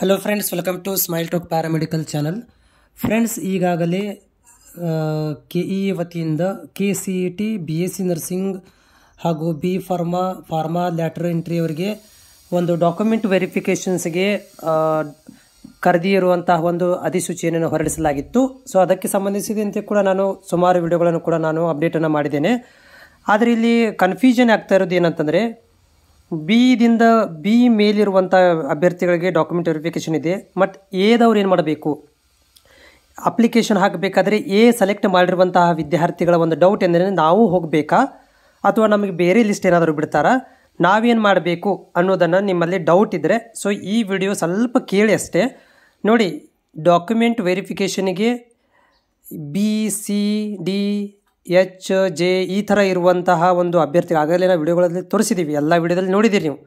hello friends welcome to smile talk paramedical channel friends ಈಗಾಗಲೇ K E e ವತಿಯಿಂದ K C E T B S C nursing ಹಾಗೂ B pharma pharma lateral ಎಂಟ್ರಿಯವರಿಗೆ ಒಂದು document ವೆರಿಫಿಕೇಷನ್ಸ್ಗೆ ಕರೆದಿರುವಂತಹ ಒಂದು ಅಧಿಸೂಚನೆಯನ್ನು ಹೊರಡಿಸಲಾಗಿತ್ತು so ಅದಕ್ಕೆ ಸಂಬಂಧಿಸಿದಂತೆ ಕೂಡ ನಾನು ಸುಮಾರು ವಿಡಿಯೋಗಳನ್ನು ಕೂಡ ನಾನು ಅಪ್ಡೇಟನ್ನು ಮಾಡಿದ್ದೇನೆ ಆದರೆ ಇಲ್ಲಿ ಕನ್ಫ್ಯೂಷನ್ ಆಗ್ತಾ ಇರೋದು ಏನಂತಂದರೆ ಬಿ ದಿಂದ ಬಿ ಮೇಲಿರುವಂಥ ಅಭ್ಯರ್ಥಿಗಳಿಗೆ ಡಾಕ್ಯುಮೆಂಟ್ ವೆರಿಫಿಕೇಷನ್ ಇದೆ ಮತ್ ಎದವ್ರು ಏನು ಮಾಡಬೇಕು ಅಪ್ಲಿಕೇಶನ್ ಹಾಕಬೇಕಾದ್ರೆ ಎ ಸೆಲೆಕ್ಟ್ ಮಾಡಿರುವಂತಹ ವಿದ್ಯಾರ್ಥಿಗಳ ಒಂದು ಡೌಟ್ ಎಂದರೆ ನಾವು ಹೋಗಬೇಕಾ ಅಥವಾ ನಮಗೆ ಬೇರೆ ಲಿಸ್ಟ್ ಏನಾದರೂ ಬಿಡ್ತಾರಾ ನಾವೇನು ಮಾಡಬೇಕು ಅನ್ನೋದನ್ನು ನಿಮ್ಮಲ್ಲಿ ಡೌಟ್ ಇದ್ದರೆ ಸೊ ಈ ವಿಡಿಯೋ ಸ್ವಲ್ಪ ಕೇಳಿ ಅಷ್ಟೇ ನೋಡಿ ಡಾಕ್ಯುಮೆಂಟ್ ವೆರಿಫಿಕೇಷನಿಗೆ B C D H J ಈ ಥರ ಇರುವಂತಹ ಒಂದು ಅಭ್ಯರ್ಥಿಗಳು ಆಗಲೇ ನಾವು ವಿಡಿಯೋಗಳಲ್ಲಿ ತೋರಿಸಿದ್ದೀವಿ ಎಲ್ಲ ವಿಡಿಯೋದಲ್ಲಿ ನೋಡಿದ್ದೀರಿ ನೀವು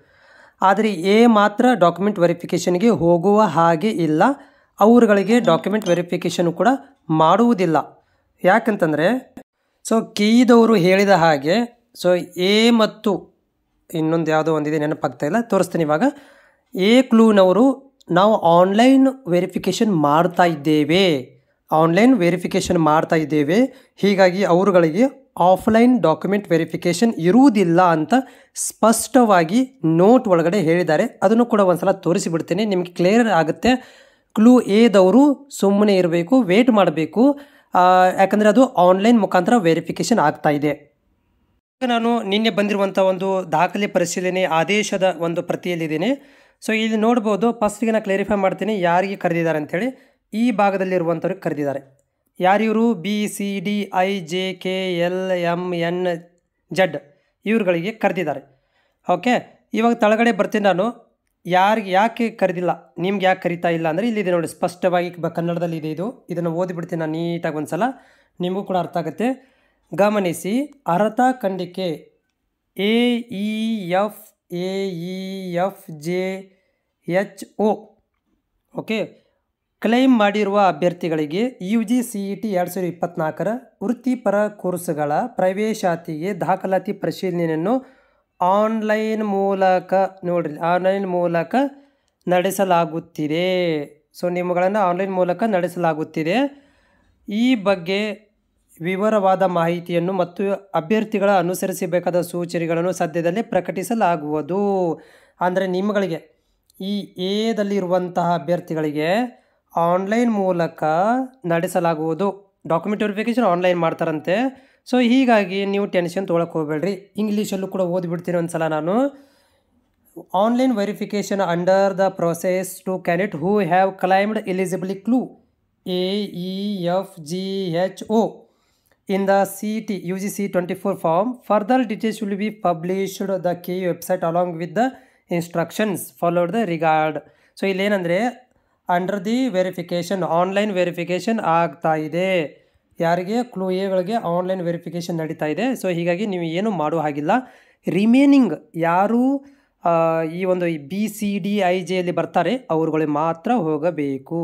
ಆದರೆ ಎ ಮಾತ್ರ ಡಾಕ್ಯುಮೆಂಟ್ ವೆರಿಫಿಕೇಷನ್ಗೆ ಹೋಗುವ ಹಾಗೆ ಇಲ್ಲ ಅವರುಗಳಿಗೆ ಡಾಕ್ಯುಮೆಂಟ್ ವೆರಿಫಿಕೇಷನ್ ಕೂಡ ಮಾಡುವುದಿಲ್ಲ ಯಾಕಂತಂದರೆ ಸೊ ಕೀದವರು ಹೇಳಿದ ಹಾಗೆ ಸೊ ಎ ಮತ್ತು ಇನ್ನೊಂದು ಯಾವುದೋ ಒಂದಿದೆ ನೆನಪಾಗ್ತಾ ಇಲ್ಲ ತೋರಿಸ್ತೀನಿ ಇವಾಗ ಎ ಕ್ಲೂನವರು ನಾವು ಆನ್ಲೈನ್ ವೆರಿಫಿಕೇಷನ್ ಮಾಡ್ತಾ ಇದ್ದೇವೆ ಆನ್ಲೈನ್ ವೆರಿಫಿಕೇಷನ್ ಮಾಡ್ತಾ ಇದ್ದೇವೆ ಹೀಗಾಗಿ ಅವರುಗಳಿಗೆ ಆಫ್ಲೈನ್ ಡಾಕ್ಯುಮೆಂಟ್ ವೆರಿಫಿಕೇಷನ್ ಇರುವುದಿಲ್ಲ ಅಂತ ಸ್ಪಷ್ಟವಾಗಿ ನೋಟ್ ಒಳಗಡೆ ಹೇಳಿದ್ದಾರೆ ಅದನ್ನು ಕೂಡ ಸಲ ತೋರಿಸಿಬಿಡ್ತೇನೆ ನಿಮಗೆ ಕ್ಲಿಯರ್ ಆಗುತ್ತೆ ಕ್ಲೂ ಎದವರು ಸುಮ್ಮನೆ ಇರಬೇಕು ವೇಟ್ ಮಾಡಬೇಕು ಯಾಕಂದರೆ ಅದು ಆನ್ಲೈನ್ ಮುಖಾಂತರ ವೆರಿಫಿಕೇಷನ್ ಆಗ್ತಾ ಇದೆ ಈಗ ನಾನು ನಿನ್ನೆ ಬಂದಿರುವಂಥ ಒಂದು ದಾಖಲೆ ಪರಿಶೀಲನೆ ಆದೇಶದ ಒಂದು ಪ್ರತಿಯಲ್ಲಿದ್ದೀನಿ ಸೊ ಇಲ್ಲಿ ನೋಡ್ಬೋದು ಫಸ್ಟಿಗೆ ನಾನು ಕ್ಲಾರಿಫೈ ಮಾಡ್ತೀನಿ ಯಾರಿಗೆ ಕರೆದಿದ್ದಾರೆ ಅಂಥೇಳಿ ಈ ಭಾಗದಲ್ಲಿರುವಂಥವ್ರಿಗೆ ಕರೆದಿದ್ದಾರೆ ಯಾರಿವರು B C D I J K L M N Z ಇವ್ರುಗಳಿಗೆ ಕರೆದಿದ್ದಾರೆ ಓಕೆ ಇವಾಗ ತಳಗಡೆ ಬರ್ತೀನಿ ನಾನು ಯಾರಿಗೆ ಯಾಕೆ ಕರೆದಿಲ್ಲ ನಿಮ್ಗೆ ಯಾಕೆ ಕರಿತಾ ಇಲ್ಲ ಅಂದರೆ ಇಲ್ಲಿದೆ ನೋಡಿ ಸ್ಪಷ್ಟವಾಗಿ ಕನ್ನಡದಲ್ಲಿ ಇದೆ ಇದು ಇದನ್ನು ಓದಿಬಿಡ್ತೀನಿ ನಾನು ನೀಟಾಗಿ ಒಂದ್ಸಲ ನಿಮಗೂ ಕೂಡ ಅರ್ಥ ಆಗುತ್ತೆ ಗಮನಿಸಿ ಅರ್ಥ ಖಂಡಿಕೆ A E F A E F J H O okay claim ಮಾಡಿರುವ ಅಭ್ಯರ್ಥಿಗಳಿಗೆ U G C E T ಎರಡು ಸಾವಿರದ ಇಪ್ಪತ್ತ್ನಾಲ್ಕರ ವೃತ್ತಿಪರ ಕೋರ್ಸ್ಗಳ ಪ್ರವೇಶಾತಿಗೆ ದಾಖಲಾತಿ ಪರಿಶೀಲನೆಯನ್ನು ಆನ್ಲೈನ್ ಮೂಲಕ ನೋಡಿರಿ ಆನ್ಲೈನ್ ಮೂಲಕ ನಡೆಸಲಾಗುತ್ತಿದೆ ಸೊ ನಿಮ್ಮಗಳನ್ನು ಆನ್ಲೈನ್ ಮೂಲಕ ನಡೆಸಲಾಗುತ್ತಿದೆ ಈ ಬಗ್ಗೆ ವಿವರವಾದ ಮಾಹಿತಿಯನ್ನು ಮತ್ತು ಅಭ್ಯರ್ಥಿಗಳ ಅನುಸರಿಸಬೇಕಾದ ಸೂಚನೆಗಳನ್ನು ಸದ್ಯದಲ್ಲೇ ಪ್ರಕಟಿಸಲಾಗುವುದು ಅಂದರೆ ನಿಮಗಳಿಗೆ ಈ ಎದಲ್ಲಿರುವಂತಹ ಅಭ್ಯರ್ಥಿಗಳಿಗೆ ಆನ್ಲೈನ್ ಮೂಲಕ ನಡೆಸಲಾಗುವುದು ಡಾಕ್ಯುಮೆಂಟ್ ವೆರಿಫಿಕೇಶನ್ ಆನ್ಲೈನ್ ಮಾಡ್ತಾರಂತೆ ಸೊ ಹೀಗಾಗಿ ನೀವು ಟೆನ್ಷನ್ ತೊಗೊಳಕ್ಕೆ ಹೋಗಬೇಡ್ರಿ ಇಂಗ್ಲೀಷಲ್ಲೂ ಕೂಡ ಓದಿಬಿಡ್ತೀನಿ ಒಂದ್ಸಲ ನಾನು online verification under the process to candidate who have claimed eligibility clause A E F G H O in the C T U G C twenty four form further details will be published the K website along with the instructions followed the regard so ಇಲ್ಲೇನಂದರೆ under the verification online verification ಆಗ್ತಾ ಇದೆ ಯಾರಿಗೆ clue ಎಗಳಿಗೆ online verification ನಡೀತಾ ಇದೆ so ಹೀಗಾಗಿ ನೀವು ಏನು ಮಾಡೋ ಹಾಗಿಲ್ಲ ರಿಮೇನಿಂಗ್ ಯಾರು ಈ ಒಂದು ಬಿ ಸಿ ಡಿ ಐ ಜೆಯಲ್ಲಿ ಬರ್ತಾರೆ ಅವರುಗಳಿಗೆ ಮಾತ್ರ ಹೋಗಬೇಕು